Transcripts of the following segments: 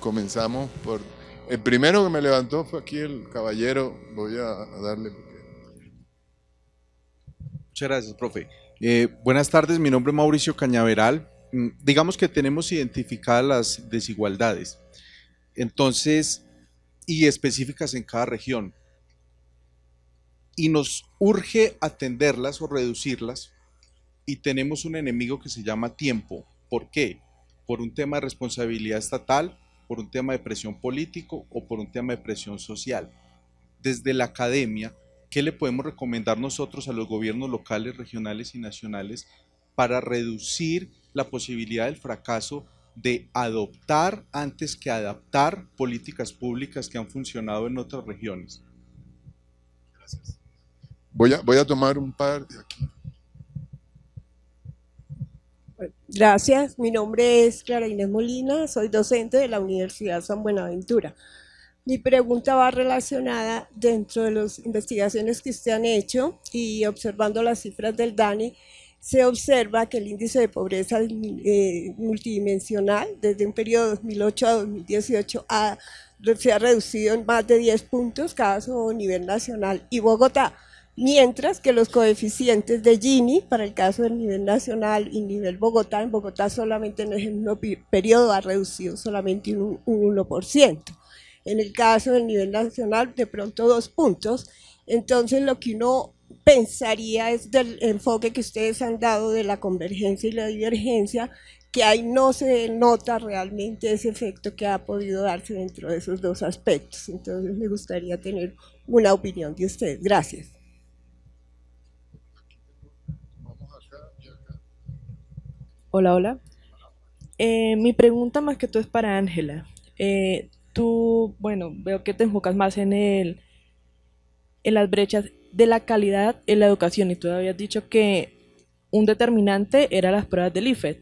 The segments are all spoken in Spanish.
Comenzamos por... El primero que me levantó fue aquí el caballero, voy a, darle... Muchas gracias, profe. Eh, buenas tardes, mi nombre es Mauricio Cañaveral. Mm, digamos que tenemos identificadas las desigualdades. Entonces, y específicas en cada región. Y nos urge atenderlas o reducirlas. Y tenemos un enemigo que se llama tiempo. ¿Por qué? ¿Por un tema de responsabilidad estatal, por un tema de presión político o por un tema de presión social? Desde la academia, ¿qué le podemos recomendar nosotros a los gobiernos locales, regionales y nacionales para reducir la posibilidad del fracaso de adoptar antes que adaptar políticas públicas que han funcionado en otras regiones? Gracias. Voy a, voy a tomar un par de aquí. Gracias, mi nombre es Clara Inés Molina, soy docente de la Universidad San Buenaventura. Mi pregunta va relacionada dentro de las investigaciones que usted han hecho y observando las cifras del DANI, se observa que el índice de pobreza eh, multidimensional desde un periodo de 2008 a 2018 se ha reducido en más de 10 puntos, caso nivel nacional y Bogotá mientras que los coeficientes de Gini, para el caso del nivel nacional y nivel Bogotá, en Bogotá solamente en el mismo periodo ha reducido solamente un, un 1%. En el caso del nivel nacional, de pronto dos puntos. Entonces, lo que uno pensaría es del enfoque que ustedes han dado de la convergencia y la divergencia, que ahí no se nota realmente ese efecto que ha podido darse dentro de esos dos aspectos. Entonces, me gustaría tener una opinión de ustedes. Gracias. Hola, hola. Eh, mi pregunta más que todo es para Ángela. Eh, tú, bueno, veo que te enfocas más en el, en las brechas de la calidad en la educación y tú habías dicho que un determinante era las pruebas del IFET.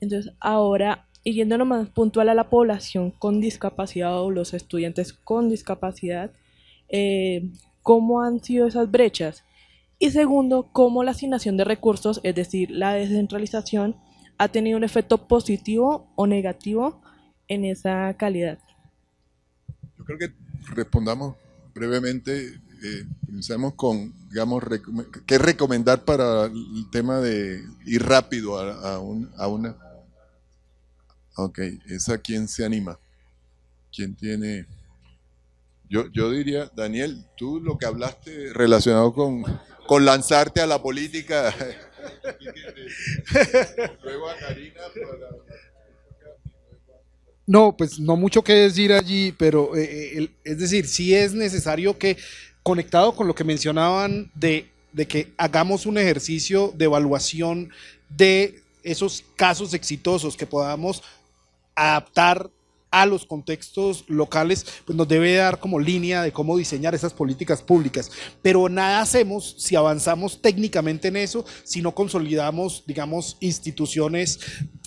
Entonces, ahora, y lo más puntual a la población con discapacidad o los estudiantes con discapacidad, eh, ¿cómo han sido esas brechas? Y segundo, ¿cómo la asignación de recursos, es decir, la descentralización, ha tenido un efecto positivo o negativo en esa calidad. Yo creo que respondamos brevemente, eh, con, digamos, qué recomendar para el tema de ir rápido a, a, una... Ok, esa quién se anima, quién tiene... Yo, yo diría, Daniel, tú lo que hablaste relacionado con, con lanzarte a la política... Luego No, pues no mucho que decir allí, pero eh, eh, es decir, sí es necesario que, conectado con lo que mencionaban de, de, que hagamos un ejercicio de evaluación de esos casos exitosos que podamos adaptar a los contextos locales, pues nos debe dar como línea de cómo diseñar esas políticas públicas. Pero nada hacemos si avanzamos técnicamente en eso, si no consolidamos, digamos, instituciones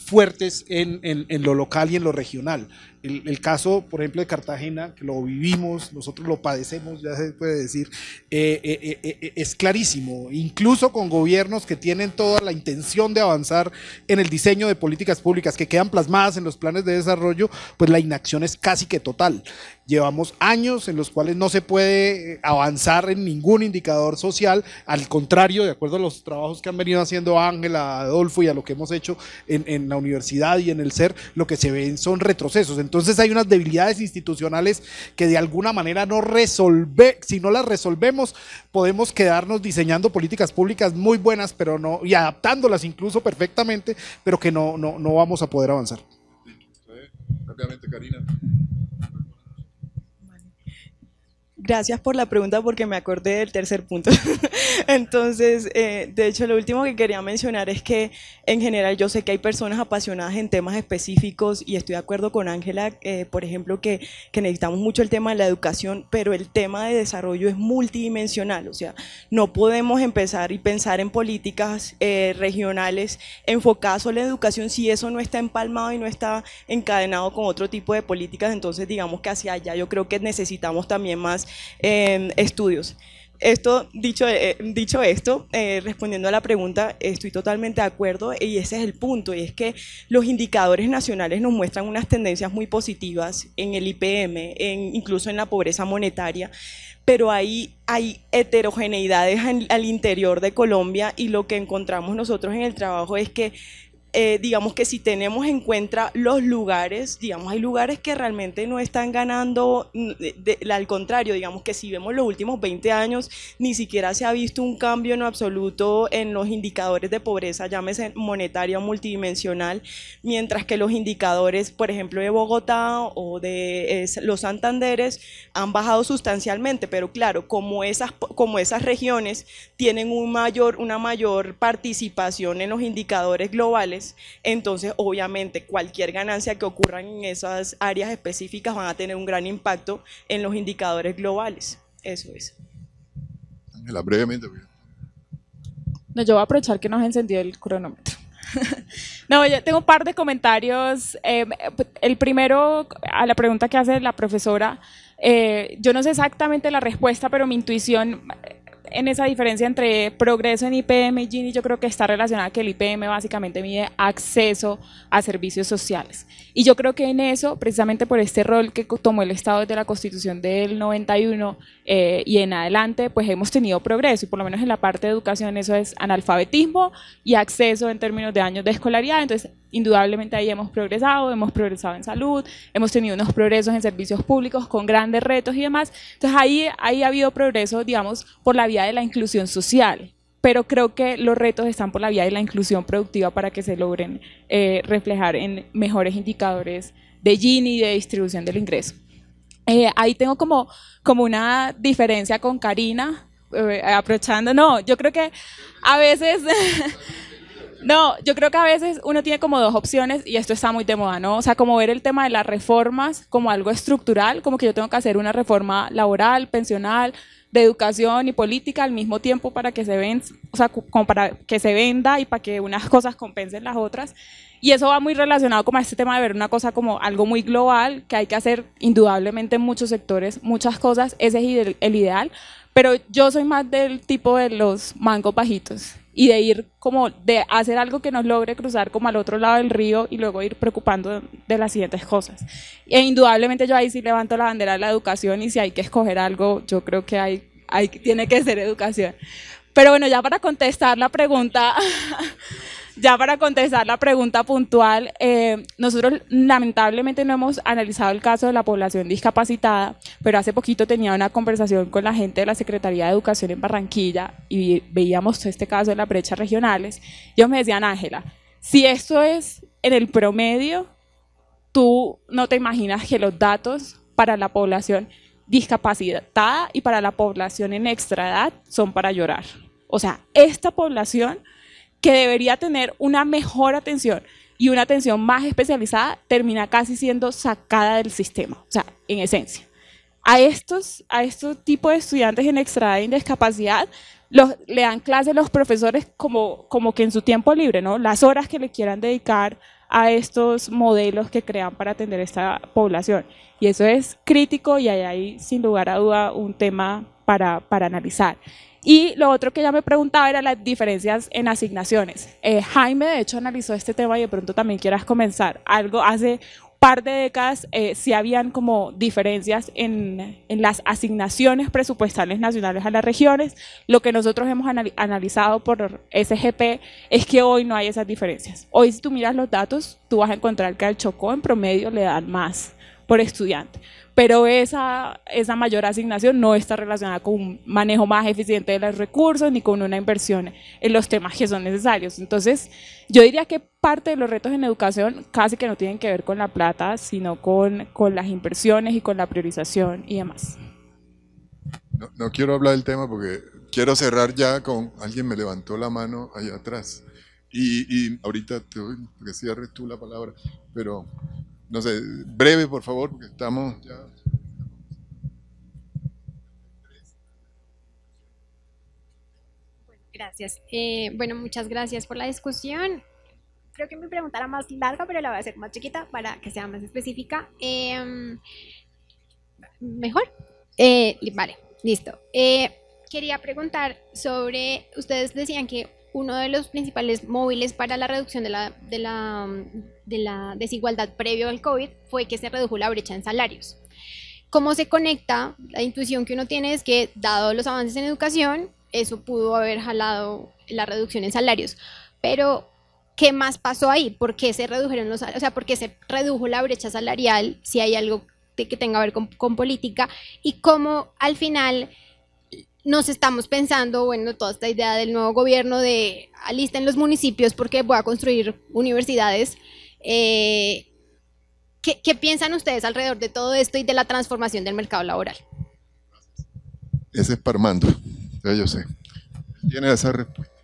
fuertes en, en lo local y en lo regional el, caso, por ejemplo, de Cartagena, que lo vivimos, nosotros lo padecemos, ya se puede decir, eh, eh, eh, es clarísimo, incluso con gobiernos que tienen toda la intención de avanzar en el diseño de políticas públicas que quedan plasmadas en los planes de desarrollo, pues la inacción es casi que total. Llevamos años en los cuales no se puede avanzar en ningún indicador social, al contrario, de acuerdo a los trabajos que han venido haciendo Ángel, Adolfo y a lo que hemos hecho en, la universidad y en el SER, lo que se ven son retrocesos. Entonces hay unas debilidades institucionales que de alguna manera no resolver, si no las resolvemos, podemos quedarnos diseñando políticas públicas muy buenas, pero no, y adaptándolas incluso perfectamente, pero que no, no, no vamos a poder avanzar. Gracias por la pregunta porque me acordé del tercer punto. Entonces, eh, de hecho, lo último que quería mencionar es que en general yo sé que hay personas apasionadas en temas específicos y estoy de acuerdo con Ángela, eh, por ejemplo, que, necesitamos mucho el tema de la educación, pero el tema de desarrollo es multidimensional, o sea, no podemos empezar y pensar en políticas eh, regionales enfocadas solo en educación si eso no está empalmado y no está encadenado con otro tipo de políticas, entonces digamos que hacia allá yo creo que necesitamos también más Em, estudios. Esto, dicho, eh, dicho esto, eh, respondiendo a la pregunta, estoy totalmente de acuerdo y ese es el punto, y es que los indicadores nacionales nos muestran unas tendencias muy positivas en el IPM, incluso en la pobreza monetaria, pero hay, hay heterogeneidades al interior de Colombia y lo que encontramos nosotros en el trabajo es que eh, digamos que si tenemos en cuenta los lugares, digamos, hay lugares que realmente no están ganando, mm, al contrario, digamos que si vemos los últimos 20 años, ni siquiera se ha visto un cambio en absoluto en los indicadores de pobreza, llámese monetaria multidimensional, mientras que los indicadores, por ejemplo, de Bogotá o de los Santanderes han bajado sustancialmente, pero claro, como esas, como esas regiones tienen un mayor, una mayor participación en los indicadores globales, entonces obviamente cualquier ganancia que ocurra en esas áreas específicas van a tener un gran impacto en los indicadores globales. Eso es. Ángela, brevemente. Pues. No, yo voy a aprovechar que nos encendió el cronómetro. No, yo tengo un par de comentarios. Eh, el primero, a la pregunta que hace la profesora, eh, yo no sé exactamente la respuesta, pero mi intuición en esa diferencia entre progreso en IPM y Gini, yo creo que está relacionada que el IPM básicamente mide acceso a servicios sociales. Y yo creo que en eso, precisamente por este rol que tomó el Estado desde la Constitución del 91 eh, y en adelante, pues hemos tenido progreso. Y por lo menos en la parte de educación eso es analfabetismo y acceso en términos de años de escolaridad. Entonces, indudablemente ahí hemos progresado, hemos progresado en salud, hemos tenido unos progresos en servicios públicos con grandes retos y demás. Entonces, ahí, ahí ha habido progreso, digamos, por la vía de la inclusión social, pero creo que los retos están por la vía de la inclusión productiva para que se logren eh, reflejar en mejores indicadores de Gini y de distribución del ingreso. Eh, ahí tengo como, como una diferencia con Karina, eh, aprovechando, no, yo creo que a veces... No, yo creo que a veces uno tiene como dos opciones y esto está muy de moda, ¿no? O sea, como ver el tema de las reformas como algo estructural, como que yo tengo que hacer una reforma laboral, pensional, de educación y política al mismo tiempo para que se para que se venda y para que unas cosas compensen las otras. Y eso va muy relacionado con este tema de ver una cosa como algo muy global, que hay que hacer indudablemente en muchos sectores, muchas cosas, ese es el ideal, pero yo soy más del tipo de los mangos bajitos, y de ir como de hacer algo que nos logre cruzar como al otro lado del río y luego ir preocupando de las siguientes cosas. E indudablemente yo ahí sí levanto la bandera de la educación y si hay que escoger algo, yo creo que hay, hay tiene que ser educación. Pero bueno, ya para contestar la pregunta ya para contestar la pregunta puntual, eh, nosotros lamentablemente no hemos analizado el caso de la población discapacitada, pero hace poquito tenía una conversación con la gente de la Secretaría de Educación en Barranquilla y veíamos este caso de las brechas regionales. Ellos me decían, Ángela, si esto es en el promedio, tú no te imaginas que los datos para la población discapacitada y para la población en extra son para llorar. O sea, esta población que debería tener una mejor atención y una atención más especializada, termina casi siendo sacada del sistema, o sea, en esencia. A estos, a este tipos de estudiantes en extrada y en discapacidad los, le dan clases los profesores como, como que en su tiempo libre, ¿no? Las horas que le quieran dedicar a estos modelos que crean para atender esta población. Y eso es crítico y ahí sin lugar a duda un tema para, para analizar. Y lo otro que ya me preguntaba era las diferencias en asignaciones. Eh, Jaime, de hecho, analizó este tema y de pronto también quieras comenzar. Algo hace par de décadas eh, sí habían como diferencias en, las asignaciones presupuestales nacionales a las regiones. Lo que nosotros hemos analizado por SGP es que hoy no hay esas diferencias. Hoy si tú miras los datos, tú vas a encontrar que al Chocó en promedio le dan más por estudiante pero esa, esa mayor asignación no está relacionada con un manejo más eficiente de los recursos ni con una inversión en los temas que son necesarios. Entonces, yo diría que parte de los retos en educación casi que no tienen que ver con la plata, sino con, con las inversiones y con la priorización y demás. No, quiero hablar del tema porque quiero cerrar ya con alguien me levantó la mano allá atrás. Y, ahorita te doy que cierres tú la palabra, pero no sé, breve por favor, porque estamos ya... Gracias. Eh, bueno, muchas gracias por la discusión. Creo que mi pregunta era más larga, pero la voy a hacer más chiquita para que sea más específica. Em, ¿Mejor? Eh, vale, listo. Eh, quería preguntar sobre, ustedes decían que uno de los principales móviles para la reducción de la, desigualdad previo al COVID fue que se redujo la brecha en salarios. ¿Cómo se conecta? La intuición que uno tiene es que, dado los avances en educación, eso pudo haber jalado la reducción en salarios. Pero, ¿qué más pasó ahí? ¿Por qué se redujeron los O sea, ¿por qué se redujo la brecha salarial? Si hay algo que tenga que ver con política. Y cómo al final nos estamos pensando, bueno, toda esta idea del nuevo gobierno de alista en los municipios porque voy a construir universidades. Eh, ¿qué, piensan ustedes alrededor de todo esto y de la transformación del mercado laboral? Ese es Parmando, yo sé. Tiene esa respuesta.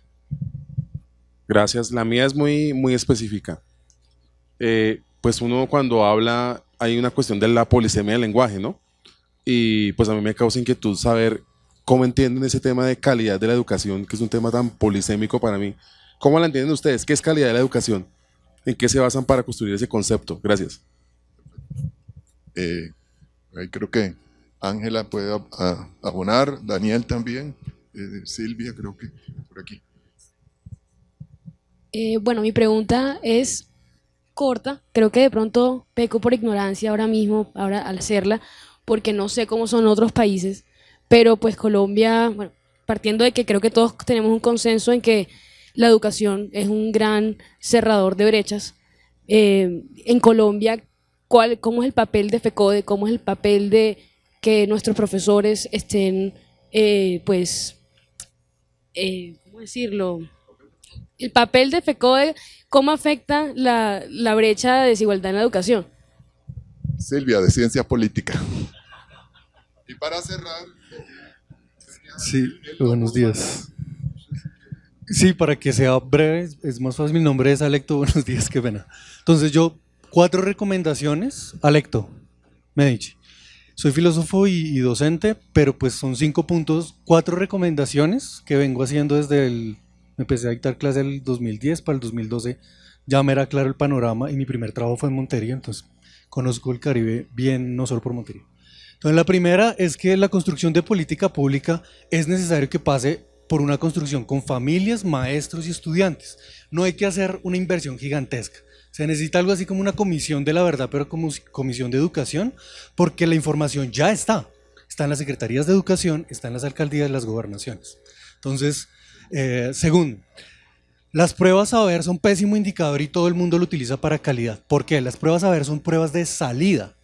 Gracias. La mía es muy, muy específica. Eh, pues uno cuando habla hay una cuestión de la polisemia del lenguaje, ¿no? Y pues a mí me causa inquietud saber ¿Cómo entienden ese tema de calidad de la educación, que es un tema tan polisémico para mí? ¿Cómo la entienden ustedes? ¿Qué es calidad de la educación? ¿En qué se basan para construir ese concepto? Gracias. Eh, ahí creo que Ángela puede abonar, Daniel también, eh, Silvia creo que por aquí. Eh, bueno, mi pregunta es corta, creo que de pronto peco por ignorancia ahora mismo, ahora al hacerla, porque no sé cómo son otros países, pero pues Colombia, bueno, partiendo de que creo que todos tenemos un consenso en que la educación es un gran cerrador de brechas, eh, en Colombia, ¿cuál, ¿cómo es el papel de FECODE? ¿Cómo es el papel de que nuestros profesores estén, eh, pues, eh, ¿cómo decirlo? El papel de FECODE, ¿cómo afecta la, la brecha de desigualdad en la educación? Silvia, de Ciencias Políticas. Y para cerrar... Sí, buenos días. Sí, para que sea breve, es más fácil. Mi nombre es Alecto, buenos días, qué pena. Entonces yo, cuatro recomendaciones. Alecto, Medici. Soy filósofo y, docente, pero pues son cinco puntos, cuatro recomendaciones que vengo haciendo desde el... Me empecé a dictar clase el 2010 para el 2012. Ya me era claro el panorama y mi primer trabajo fue en Montería, entonces conozco el Caribe bien, no solo por Montería. Entonces, la primera es que la construcción de política pública es necesario que pase por una construcción con familias, maestros y estudiantes. No hay que hacer una inversión gigantesca. Se necesita algo así como una comisión de la verdad, pero como comisión de educación, porque la información ya está. Está en las secretarías de educación, está en las alcaldías, las gobernaciones. Entonces, eh, segundo, las pruebas a ver son pésimo indicador y todo el mundo lo utiliza para calidad. ¿Por qué? Las pruebas a ver son pruebas de salida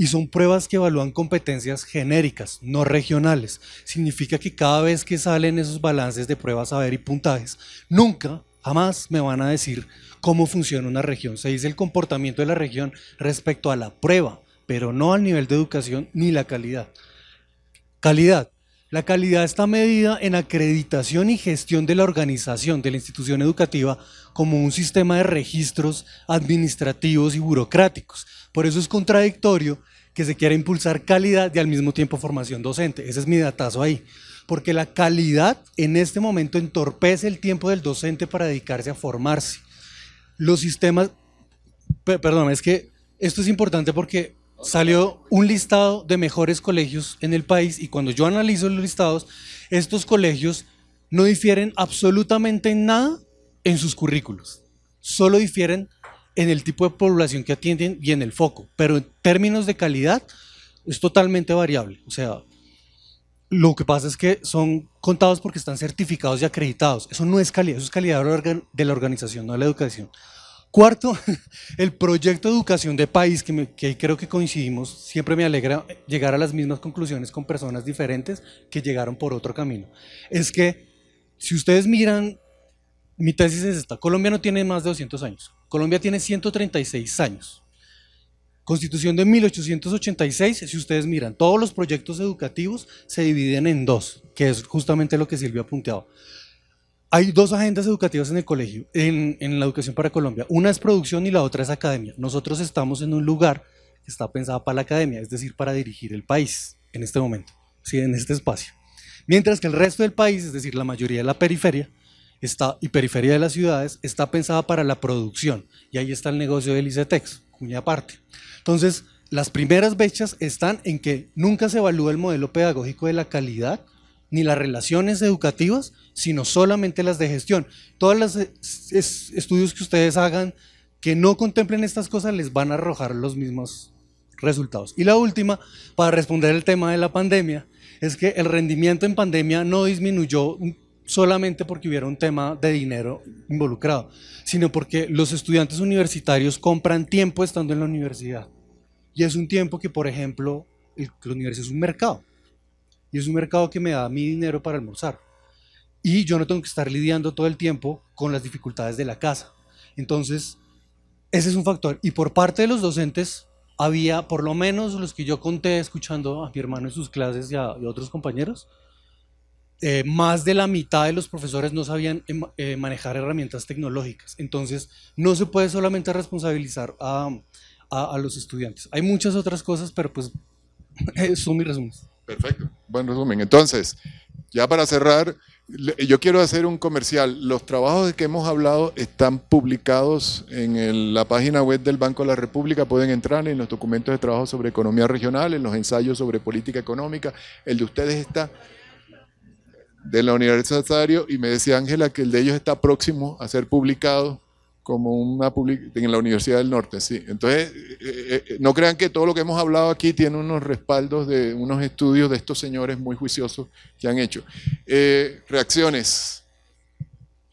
y son pruebas que evalúan competencias genéricas, no regionales. Significa que cada vez que salen esos balances de pruebas, saber y puntajes, nunca, jamás me van a decir cómo funciona una región. Se dice el comportamiento de la región respecto a la prueba, pero no al nivel de educación ni la calidad. Calidad. La calidad está medida en acreditación y gestión de la organización de la institución educativa como un sistema de registros administrativos y burocráticos. Por eso es contradictorio que se quiera impulsar calidad y al mismo tiempo formación docente. Ese es mi datazo ahí. Porque la calidad en este momento entorpece el tiempo del docente para dedicarse a formarse. Los sistemas, perdón, es que esto es importante porque salió un listado de mejores colegios en el país y cuando yo analizo los listados, estos colegios no difieren absolutamente en nada en sus currículos. Solo difieren en el tipo de población que atienden y en el foco, pero en términos de calidad es totalmente variable. O sea, lo que pasa es que son contados porque están certificados y acreditados. Eso no es calidad, eso es calidad de la organización, no de la educación. Cuarto, el proyecto de educación de país, que, que, creo que coincidimos, siempre me alegra llegar a las mismas conclusiones con personas diferentes que llegaron por otro camino. Es que si ustedes miran mi tesis es esta. Colombia no tiene más de 200 años. Colombia tiene 136 años. Constitución de 1886, si ustedes miran, todos los proyectos educativos se dividen en dos, que es justamente lo que Silvia Punteado. Hay dos agendas educativas en el colegio, en, la educación para Colombia. Una es producción y la otra es academia. Nosotros estamos en un lugar que está pensado para la academia, es decir, para dirigir el país en este momento, ¿sí? en este espacio. Mientras que el resto del país, es decir, la mayoría de la periferia, y periferia de las ciudades está pensada para la producción. Y ahí está el negocio del ICETEX, cuña aparte. Entonces, las primeras brechas están en que nunca se evalúa el modelo pedagógico de la calidad ni las relaciones educativas, sino solamente las de gestión. Todos los eh, estudios que ustedes hagan que no contemplen estas cosas les van a arrojar los mismos resultados. Y la última, para responder el tema de la pandemia, es que el rendimiento en pandemia no disminuyó solamente porque hubiera un tema de dinero involucrado, sino porque los estudiantes universitarios compran tiempo estando en la universidad. Y es un tiempo que, por ejemplo, el, la universidad es un mercado. Y es un mercado que me da mi dinero para almorzar. Y yo no tengo que estar lidiando todo el tiempo con las dificultades de la casa. Entonces, ese es un factor. Y por parte de los docentes, había, por lo menos los que yo conté escuchando a mi hermano en sus clases y a otros compañeros, eh, más de la mitad de los profesores no sabían eh, eh, manejar herramientas tecnológicas. Entonces, no se puede solamente responsabilizar a, los estudiantes. Hay muchas otras cosas, pero pues son mis resumen Perfecto, buen resumen. Entonces, ya para cerrar, yo quiero hacer un comercial. Los trabajos de que hemos hablado están publicados en la página web del Banco de la República. Pueden entrar en los documentos de trabajo sobre economía regional, en los ensayos sobre política económica. El de ustedes está de la Universidad salario y me decía Ángela que el de ellos está próximo a ser publicado como una en la Universidad del Norte, sí. Entonces, eh, eh, no crean que todo lo que hemos hablado aquí tiene unos respaldos de unos estudios de estos señores muy juiciosos que han hecho. Eh, reacciones.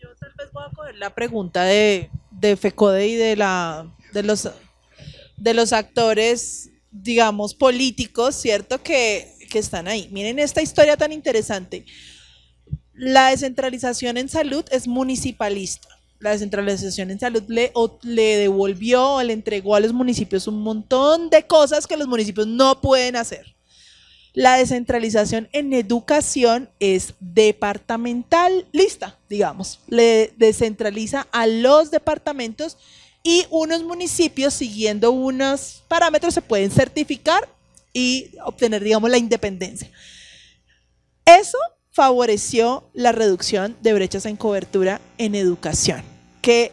Yo tal vez voy a coger la pregunta de, de FECODE y de, la, de, los, de los actores, digamos, políticos, ¿cierto? Que, que están ahí. Miren esta historia tan interesante la descentralización en salud es municipalista. La descentralización en salud le, devolvió le entregó a los municipios un montón de cosas que los municipios no pueden hacer. La descentralización en educación es departamentalista, digamos. Le descentraliza a los departamentos y unos municipios siguiendo unos parámetros se pueden certificar y obtener, digamos, la independencia. Eso favoreció la reducción de brechas en cobertura en educación, que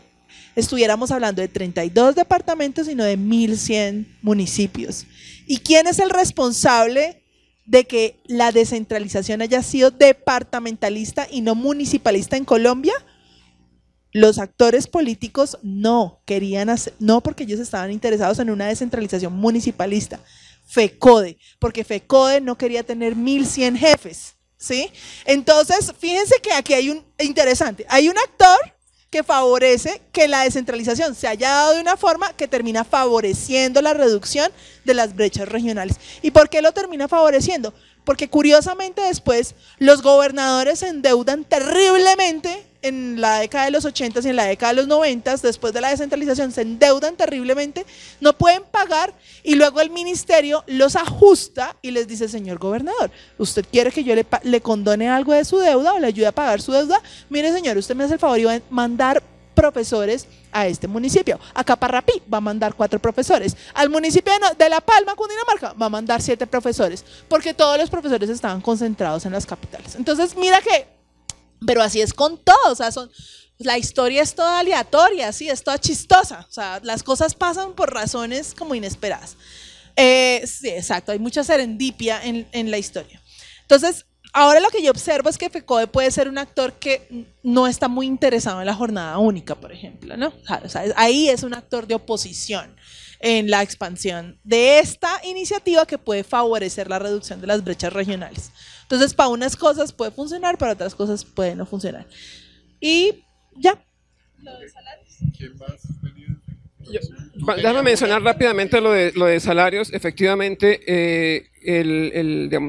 estuviéramos hablando de 32 departamentos, sino de 1.100 municipios. ¿Y quién es el responsable de que la descentralización haya sido departamentalista y no municipalista en Colombia? Los actores políticos no querían hacer, no porque ellos estaban interesados en una descentralización municipalista, FECODE, porque FECODE no quería tener 1.100 jefes, ¿sí? Entonces, fíjense que aquí hay un, interesante, hay un actor que favorece que la descentralización se haya dado de una forma que termina favoreciendo la reducción de las brechas regionales. ¿Y por qué lo termina favoreciendo? Porque curiosamente después los gobernadores se endeudan terriblemente en la década de los 80 y en la década de los 90, después de la descentralización, se endeudan terriblemente, no pueden pagar y luego el ministerio los ajusta y les dice, señor gobernador, ¿usted quiere que yo le, le condone algo de su deuda o le ayude a pagar su deuda? Mire, señor, usted me hace el favor y va a mandar profesores a este municipio. A Caparrapí va a mandar cuatro profesores. Al municipio de La Palma, Cundinamarca, va a mandar siete profesores, porque todos los profesores estaban concentrados en las capitales. Entonces, mira que, pero así es con todos, o sea, son la historia es toda aleatoria, sí, es toda chistosa. O sea, las cosas pasan por razones como inesperadas. Eh, sí, exacto, hay mucha serendipia en, en, la historia. Entonces, Ahora lo que yo observo es que FECODE puede ser un actor que no está muy interesado en la jornada única, por ejemplo, ¿no? ahí es un actor de oposición en la expansión de esta iniciativa que puede favorecer la reducción de las brechas regionales. Entonces, para unas cosas puede funcionar, para otras cosas puede no funcionar. Y ya. más? Déjame mencionar rápidamente lo de, salarios. Efectivamente, eh,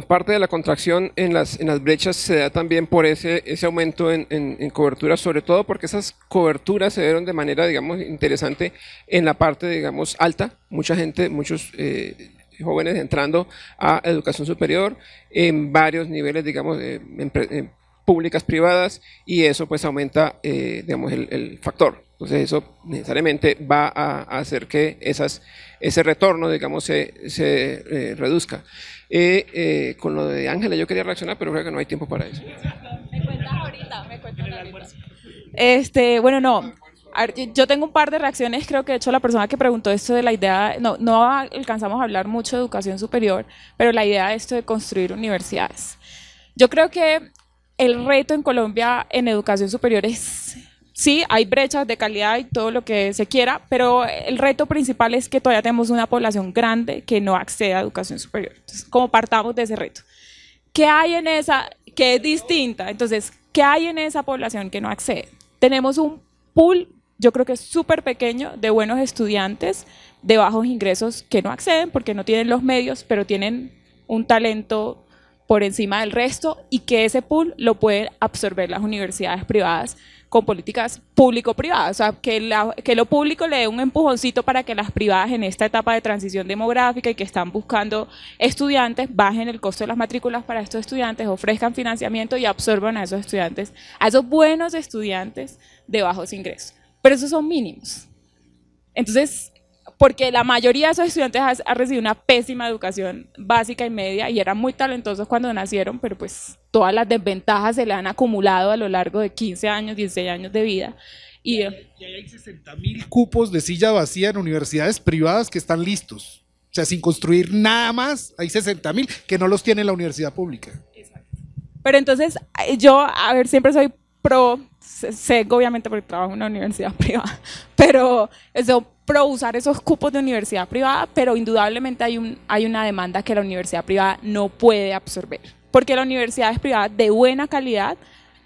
parte de la contracción en las, brechas se da también por ese, aumento en, cobertura, sobre todo porque esas coberturas se vieron de manera, interesante en la parte, digamos, alta. Mucha gente, muchos eh, jóvenes entrando a educación superior en varios niveles, digamos, eh, públicas, privadas, y eso pues aumenta, el factor. Entonces eso necesariamente va a hacer que esas, ese retorno, digamos, se, se eh, reduzca. Eh, eh, con lo de Ángela yo quería reaccionar, pero creo que no hay tiempo para eso. Me cuentas ahorita, me cuentas ahorita. Este, bueno, no. Yo tengo un par de reacciones, creo que de hecho la persona que preguntó esto de la idea, no, no alcanzamos a hablar mucho de educación superior, pero la idea de esto de construir universidades. Yo creo que el reto en Colombia en educación superior es sí, hay brechas de calidad y todo lo que se quiera, pero el reto principal es que todavía tenemos una población grande que no accede a educación superior. Entonces, como partamos de ese reto. ¿Qué hay en esa que es distinta? Entonces, ¿qué hay en esa población que no accede? Tenemos un pool, yo creo que es súper pequeño, de buenos estudiantes de bajos ingresos que no acceden porque no tienen los medios, pero tienen un talento por encima del resto y que ese pool lo pueden absorber las universidades privadas con políticas público-privadas, o sea, que, lo público le dé un empujoncito para que las privadas en esta etapa de transición demográfica y que están buscando estudiantes bajen el costo de las matrículas para estos estudiantes, ofrezcan financiamiento y absorban a esos estudiantes, a esos buenos estudiantes de bajos ingresos. Pero esos son mínimos. Entonces, porque la mayoría de esos estudiantes ha, recibido una pésima educación básica y media y eran muy talentosos cuando nacieron, pero pues todas las desventajas se le han acumulado a lo largo de 15 años, 16 años de vida. Y, y hay, 60 mil cupos de silla vacía en universidades privadas que están listos. O sea, sin construir nada más, hay 60 mil que no los tiene la universidad pública. Pero entonces, eh, yo, a ver, siempre soy pro sé obviamente porque trabajo en una universidad privada, pero eso, pro usar esos cupos de universidad privada, pero indudablemente hay, un, hay una demanda que la universidad privada no puede absorber, porque las universidades privadas de buena calidad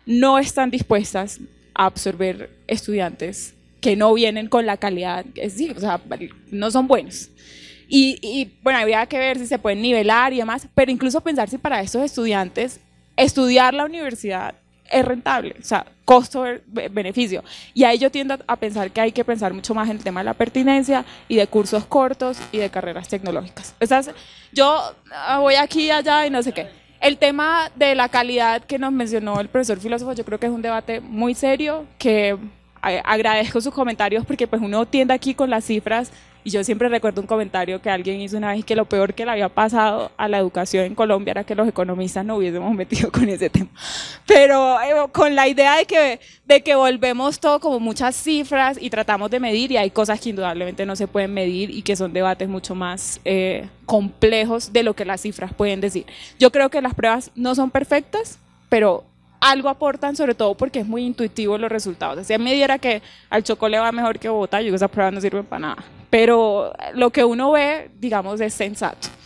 no están dispuestas a absorber estudiantes que no vienen con la calidad, es decir, o sea, no son buenos. Y, y, bueno, habría que ver si se pueden nivelar y demás, pero incluso pensar si para estos estudiantes estudiar la universidad es rentable, o sea, costo-beneficio. Y ahí yo tiendo a pensar que hay que pensar mucho más en el tema de la pertinencia y de cursos cortos y de carreras tecnológicas. O yo ah, voy aquí allá y no sé qué. El tema de la calidad que nos mencionó el profesor filósofo, yo creo que es un debate muy serio que agradezco sus comentarios porque pues uno tiende aquí con las cifras y yo siempre recuerdo un comentario que alguien hizo una vez que lo peor que le había pasado a la educación en Colombia era que los economistas no hubiésemos metido con ese tema. Pero eh, con la idea de que, de que volvemos todo como muchas cifras y tratamos de medir y hay cosas que indudablemente no se pueden medir y que son debates mucho más eh, complejos de lo que las cifras pueden decir. Yo creo que las pruebas no son perfectas, pero algo aportan, sobre todo porque es muy intuitivo los resultados. Si a mí me diera que al chocolate va mejor que Bogotá, yo esa prueba no sirve para nada. Pero lo que uno ve, digamos, es sensato.